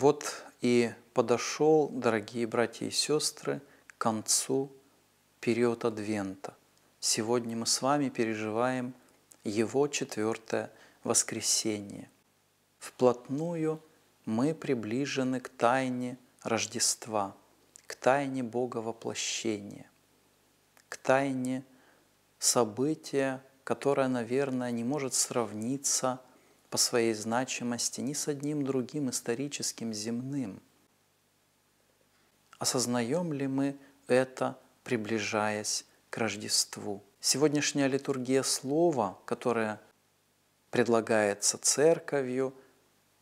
Вот и подошел, дорогие братья и сестры, к концу период Адвента. Сегодня мы с вами переживаем его четвертое воскресенье. Вплотную мы приближены к тайне Рождества, к тайне Бога воплощения, к тайне события, которое, наверное, не может сравниться по своей значимости ни с одним другим историческим земным. Осознаем ли мы это, приближаясь к Рождеству? Сегодняшняя литургия слова, которая предлагается церковью,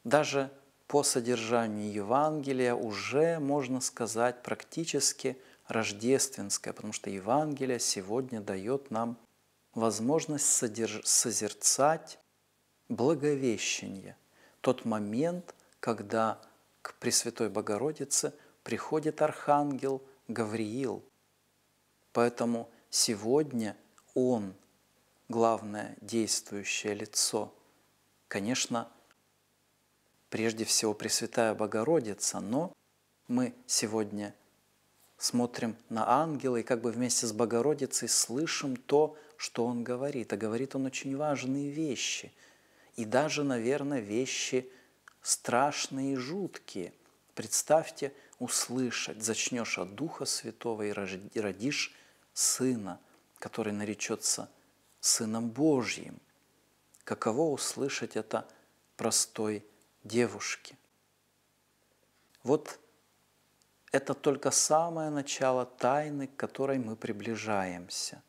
даже по содержанию Евангелия уже, можно сказать, практически рождественская, потому что Евангелие сегодня дает нам возможность созерцать Благовещение – тот момент, когда к Пресвятой Богородице приходит Архангел Гавриил. Поэтому сегодня он – главное действующее лицо. Конечно, прежде всего Пресвятая Богородица, но мы сегодня смотрим на ангела и как бы вместе с Богородицей слышим то, что он говорит. А говорит он очень важные вещи – и даже, наверное, вещи страшные и жуткие. Представьте, услышать, зачнешь от Духа Святого и родишь Сына, который наречется Сыном Божьим. Каково услышать это простой девушке? Вот это только самое начало тайны, к которой мы приближаемся.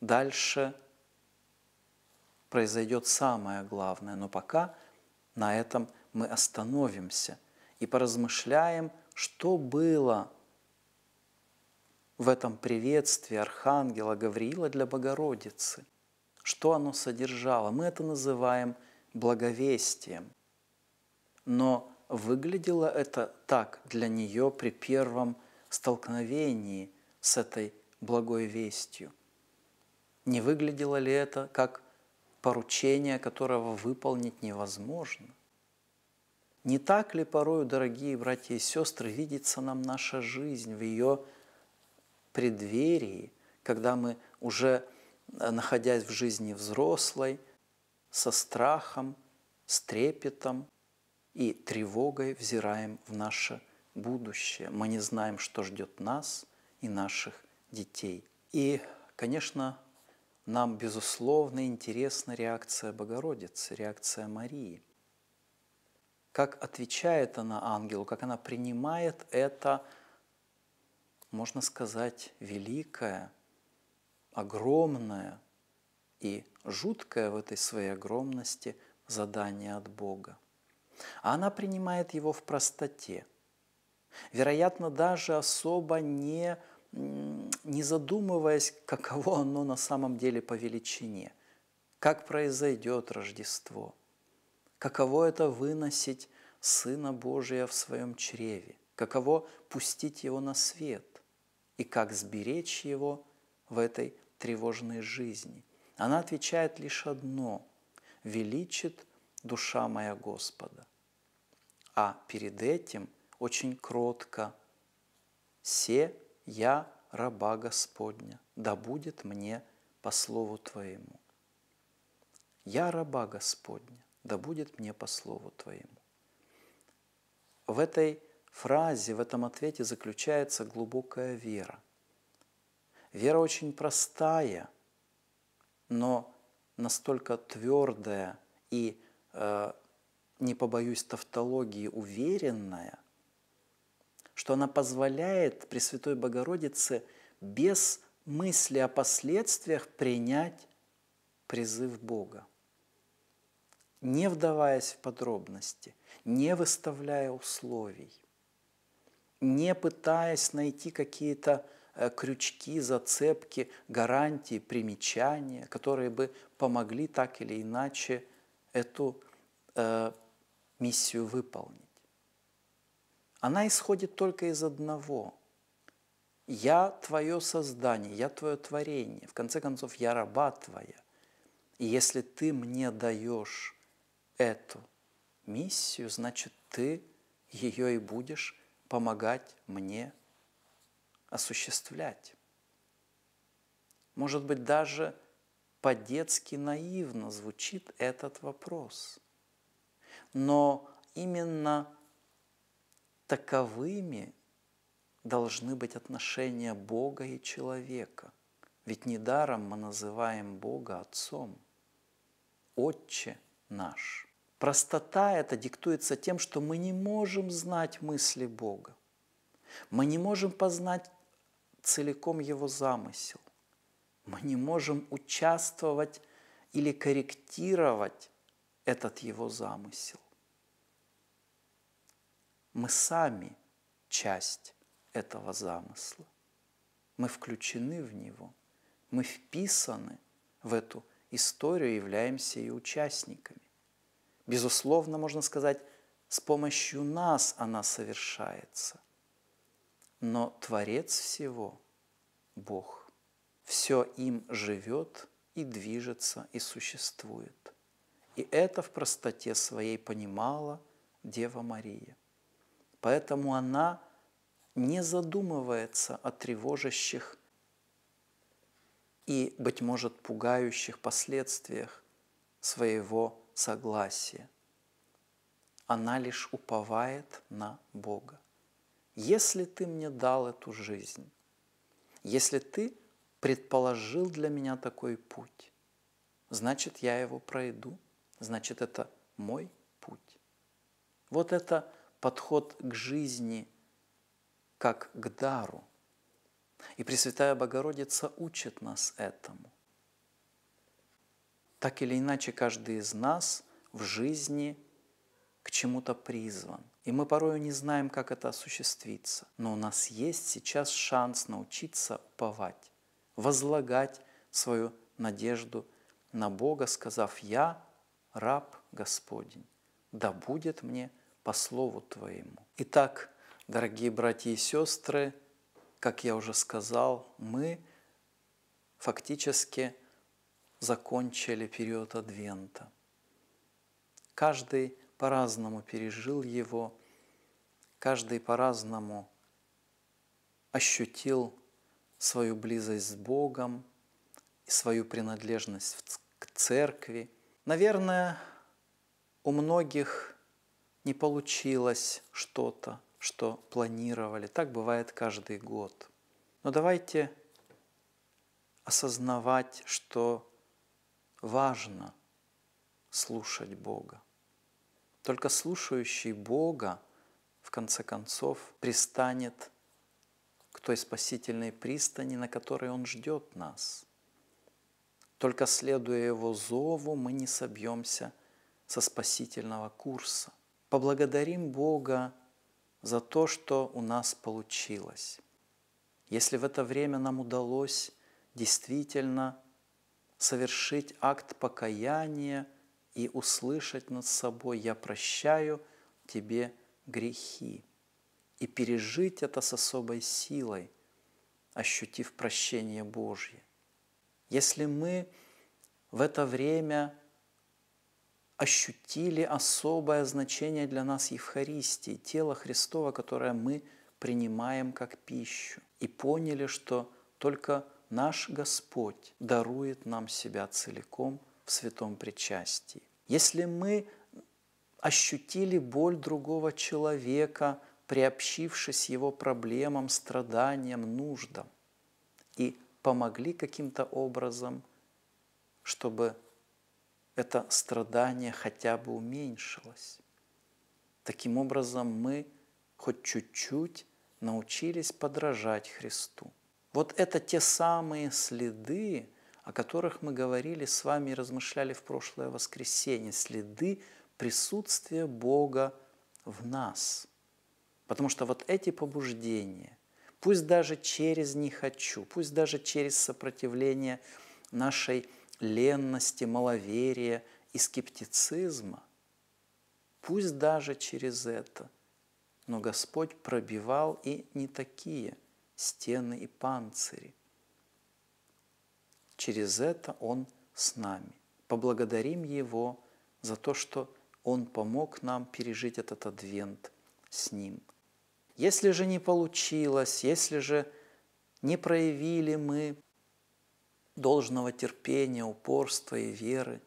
Дальше – произойдет самое главное. Но пока на этом мы остановимся и поразмышляем, что было в этом приветствии Архангела Гавриила для Богородицы, что оно содержало. Мы это называем благовестием. Но выглядело это так для нее при первом столкновении с этой благой вестью. Не выглядело ли это как поручение которого выполнить невозможно. Не так ли порою, дорогие братья и сестры, видится нам наша жизнь в ее преддверии, когда мы уже, э, находясь в жизни взрослой, со страхом, с трепетом и тревогой взираем в наше будущее. Мы не знаем, что ждет нас и наших детей. И, конечно, нам, безусловно, интересна реакция Богородицы, реакция Марии. Как отвечает она ангелу, как она принимает это, можно сказать, великое, огромное и жуткое в этой своей огромности задание от Бога. А она принимает его в простоте – вероятно, даже особо не не задумываясь, каково оно на самом деле по величине, как произойдет Рождество, каково это выносить Сына Божия в своем чреве, каково пустить Его на свет и как сберечь Его в этой тревожной жизни. Она отвечает лишь одно – величит душа моя Господа. А перед этим очень кротко – се я раба Господня, да будет мне по слову Твоему. Я раба Господня, да будет мне по слову Твоему. В этой фразе, в этом ответе заключается глубокая вера. Вера очень простая, но настолько твердая и, э, не побоюсь тавтологии, уверенная – что она позволяет Пресвятой Богородице без мысли о последствиях принять призыв Бога, не вдаваясь в подробности, не выставляя условий, не пытаясь найти какие-то э, крючки, зацепки, гарантии, примечания, которые бы помогли так или иначе эту э, миссию выполнить она исходит только из одного. Я твое создание, я твое творение. В конце концов, я раба твоя. И если ты мне даешь эту миссию, значит, ты ее и будешь помогать мне осуществлять. Может быть, даже по-детски наивно звучит этот вопрос. Но именно Таковыми должны быть отношения Бога и человека. Ведь недаром мы называем Бога Отцом. Отче наш. Простота это диктуется тем, что мы не можем знать мысли Бога. Мы не можем познать целиком Его замысел. Мы не можем участвовать или корректировать этот Его замысел мы сами часть этого замысла. Мы включены в него, мы вписаны в эту историю, являемся и участниками. Безусловно, можно сказать, с помощью нас она совершается. Но Творец всего – Бог. Все им живет и движется и существует. И это в простоте своей понимала Дева Мария. Поэтому она не задумывается о тревожащих и, быть может, пугающих последствиях своего согласия. Она лишь уповает на Бога. Если ты мне дал эту жизнь, если ты предположил для меня такой путь, значит, я его пройду, значит, это мой путь. Вот это подход к жизни как к дару. И Пресвятая Богородица учит нас этому. Так или иначе, каждый из нас в жизни к чему-то призван. И мы порою не знаем, как это осуществиться. Но у нас есть сейчас шанс научиться уповать, возлагать свою надежду на Бога, сказав «Я раб Господень, да будет мне по Слову Твоему. Итак, дорогие братья и сестры, как я уже сказал, мы фактически закончили период Адвента. Каждый по-разному пережил его, каждый по-разному ощутил свою близость с Богом и свою принадлежность к церкви. Наверное, у многих не получилось что-то, что планировали. Так бывает каждый год. Но давайте осознавать, что важно слушать Бога. Только слушающий Бога, в конце концов, пристанет к той спасительной пристани, на которой Он ждет нас. Только следуя Его зову, мы не собьемся со спасительного курса поблагодарим Бога за то, что у нас получилось. Если в это время нам удалось действительно совершить акт покаяния и услышать над собой «Я прощаю тебе грехи» и пережить это с особой силой, ощутив прощение Божье. Если мы в это время – ощутили особое значение для нас Евхаристии, тела Христова, которое мы принимаем как пищу, и поняли, что только наш Господь дарует нам себя целиком в святом причастии. Если мы ощутили боль другого человека, приобщившись его проблемам, страданиям, нуждам, и помогли каким-то образом, чтобы это страдание хотя бы уменьшилось. Таким образом, мы хоть чуть-чуть научились подражать Христу. Вот это те самые следы, о которых мы говорили с вами и размышляли в прошлое воскресенье, следы присутствия Бога в нас. Потому что вот эти побуждения, пусть даже через «не хочу», пусть даже через сопротивление нашей ленности, маловерия и скептицизма, пусть даже через это, но Господь пробивал и не такие стены и панцири. Через это Он с нами. Поблагодарим Его за то, что Он помог нам пережить этот адвент с Ним. Если же не получилось, если же не проявили мы должного терпения, упорства и веры.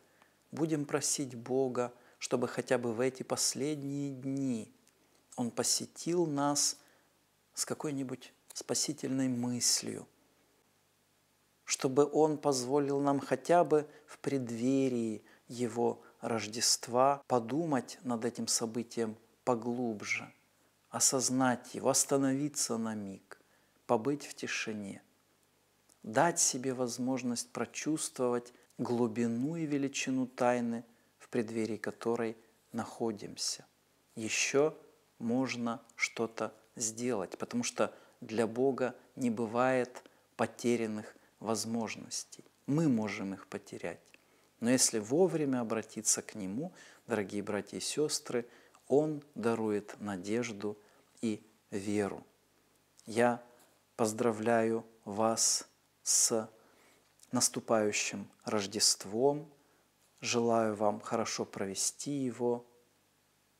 Будем просить Бога, чтобы хотя бы в эти последние дни Он посетил нас с какой-нибудь спасительной мыслью, чтобы Он позволил нам хотя бы в преддверии Его Рождества подумать над этим событием поглубже, осознать его, остановиться на миг, побыть в тишине – дать себе возможность прочувствовать глубину и величину тайны, в преддверии которой находимся. Еще можно что-то сделать, потому что для Бога не бывает потерянных возможностей. Мы можем их потерять. Но если вовремя обратиться к Нему, дорогие братья и сестры, Он дарует надежду и веру. Я поздравляю вас с наступающим Рождеством. Желаю вам хорошо провести его.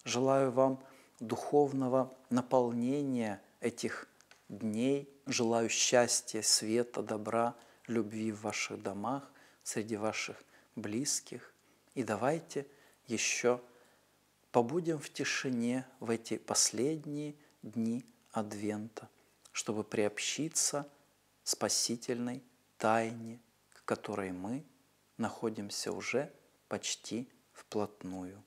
Желаю вам духовного наполнения этих дней. Желаю счастья, света, добра, любви в ваших домах, среди ваших близких. И давайте еще побудем в тишине в эти последние дни Адвента, чтобы приобщиться – спасительной тайне, к которой мы находимся уже почти вплотную.